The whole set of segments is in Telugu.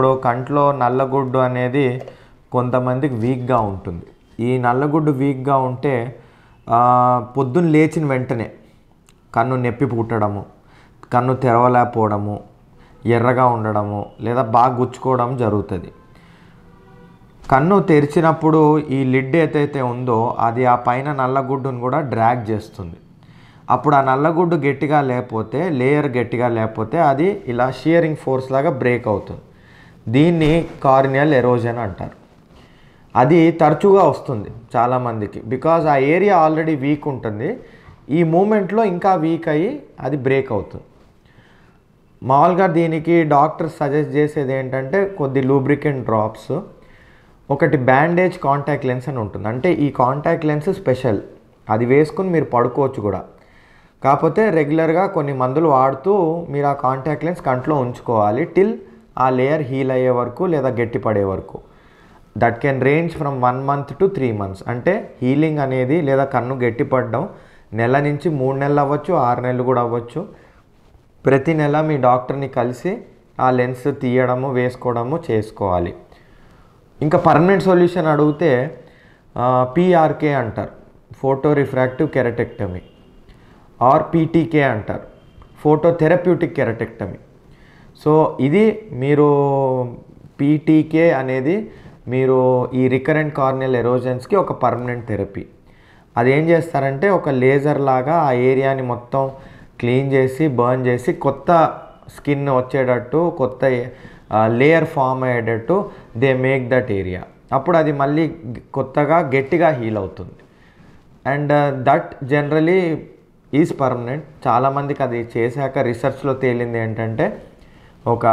ఇప్పుడు కంట్లో నల్లగుడ్డు అనేది కొంతమందికి వీక్గా ఉంటుంది ఈ నల్లగుడ్డు వీక్గా ఉంటే పొద్దున్న లేచిన వెంటనే కన్ను నొప్పి పుట్టడము కన్ను తెరవలేకపోవడము ఎర్రగా ఉండడము లేదా బాగా గుచ్చుకోవడం జరుగుతుంది కన్ను తెరిచినప్పుడు ఈ లిడ్ ఏదైతే ఉందో అది ఆ పైన నల్లగుడ్డును కూడా డ్రాగ్ చేస్తుంది అప్పుడు ఆ నల్లగుడ్డు గట్టిగా లేకపోతే లేయర్ గట్టిగా లేకపోతే అది ఇలా షియరింగ్ ఫోర్స్ లాగా బ్రేక్ అవుతుంది దీన్ని కార్నియల్ ఎరోజన్ అంటారు అది తరచుగా వస్తుంది చాలామందికి బికాజ్ ఆ ఏరియా ఆల్రెడీ వీక్ ఉంటుంది ఈ మూమెంట్లో ఇంకా వీక్ అయ్యి అది బ్రేక్ అవుతుంది మామూలుగా దీనికి డాక్టర్ సజెస్ట్ చేసేది ఏంటంటే కొద్ది లూబ్రికెంట్ డ్రాప్స్ ఒకటి బ్యాండేజ్ కాంటాక్ట్ లెన్స్ అని ఉంటుంది అంటే ఈ కాంటాక్ట్ లెన్స్ స్పెషల్ అది వేసుకుని మీరు పడుకోవచ్చు కూడా కాకపోతే రెగ్యులర్గా కొన్ని మందులు వాడుతూ మీరు ఆ కాంటాక్ట్ లెన్స్ కంట్లో ఉంచుకోవాలి టిల్ ఆ లేయర్ హీల్ అయ్యే వరకు లేదా గట్టిపడే వరకు that can range from one month to three months అంటే హీలింగ్ అనేది లేదా కన్ను గట్టిపడడం నెల నుంచి మూడు నెలలు అవ్వచ్చు ఆరు నెలలు కూడా అవ్వచ్చు ప్రతి నెల మీ డాక్టర్ని కలిసి ఆ లెన్స్ తీయడము వేసుకోవడము చేసుకోవాలి ఇంకా పర్మనెంట్ సొల్యూషన్ అడిగితే పీఆర్కే అంటారు photo refractive keratectomy or PTK అంటారు ఫోటో థెరప్యూటిక్ కెరటెక్టమీ సో ఇది మీరు పీటీకే అనేది మీరు ఈ రికరెంట్ కార్నియల్ ఎరోజన్స్కి ఒక పర్మనెంట్ థెరపీ అది ఏం చేస్తారంటే ఒక లేజర్ లాగా ఆ ఏరియాని మొత్తం క్లీన్ చేసి బర్న్ చేసి కొత్త స్కిన్ వచ్చేటట్టు కొత్త లేయర్ ఫామ్ అయ్యేటట్టు దే మేక్ దట్ ఏరియా అప్పుడు అది మళ్ళీ కొత్తగా గట్టిగా హీల్ అవుతుంది and that generally is permanent చాలామందికి అది చేశాక రీసెర్చ్లో తేలింది ఏంటంటే ఒక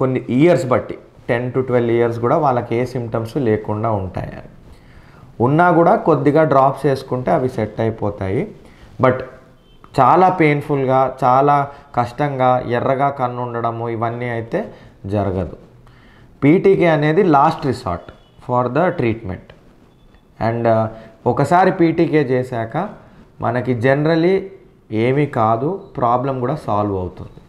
కొన్ని ఇయర్స్ బట్టి టెన్ టు ట్వెల్వ్ ఇయర్స్ కూడా వాళ్ళకి ఏ సిమ్టమ్స్ లేకుండా ఉంటాయి అని ఉన్నా కూడా కొద్దిగా డ్రాప్స్ వేసుకుంటే అవి సెట్ అయిపోతాయి బట్ చాలా పెయిన్ఫుల్గా చాలా కష్టంగా ఎర్రగా కన్ను ఉండడము ఇవన్నీ అయితే జరగదు పీటీకే అనేది last resort for the treatment and ఒకసారి పీటీకే చేశాక మనకి జనరలీ ఏమీ కాదు ప్రాబ్లం కూడా సాల్వ్ అవుతుంది